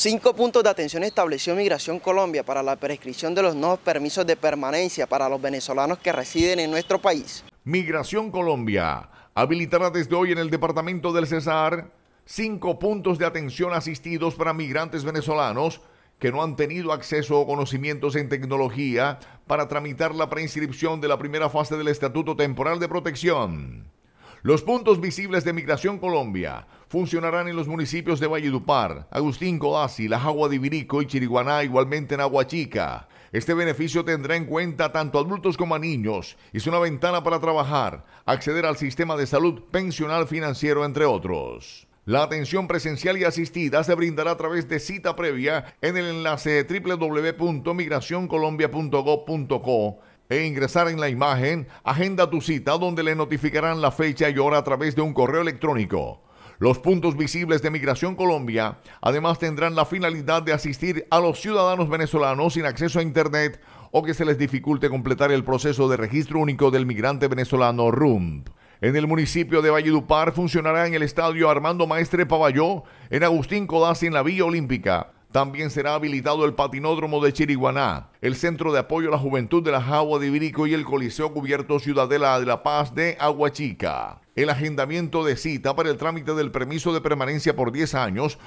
Cinco puntos de atención estableció Migración Colombia para la prescripción de los nuevos permisos de permanencia para los venezolanos que residen en nuestro país. Migración Colombia habilitará desde hoy en el departamento del Cesar cinco puntos de atención asistidos para migrantes venezolanos que no han tenido acceso o conocimientos en tecnología para tramitar la preinscripción de la primera fase del Estatuto Temporal de Protección. Los puntos visibles de Migración Colombia funcionarán en los municipios de Valledupar, Agustín Codazzi, La Jagua de y Chiriguaná, igualmente en Aguachica. Este beneficio tendrá en cuenta tanto adultos como a niños. Es una ventana para trabajar, acceder al sistema de salud pensional financiero, entre otros. La atención presencial y asistida se brindará a través de cita previa en el enlace www.migracioncolombia.gov.co e ingresar en la imagen Agenda tu cita donde le notificarán la fecha y hora a través de un correo electrónico. Los puntos visibles de Migración Colombia además tendrán la finalidad de asistir a los ciudadanos venezolanos sin acceso a Internet o que se les dificulte completar el proceso de registro único del migrante venezolano RUMP. En el municipio de Valledupar funcionará en el estadio Armando Maestre Paballó, en Agustín Codazzi en la Villa Olímpica, también será habilitado el patinódromo de Chiriguaná, el Centro de Apoyo a la Juventud de la Jagua de Ibirico y el Coliseo Cubierto Ciudadela de la Paz de Aguachica. El agendamiento de cita para el trámite del permiso de permanencia por 10 años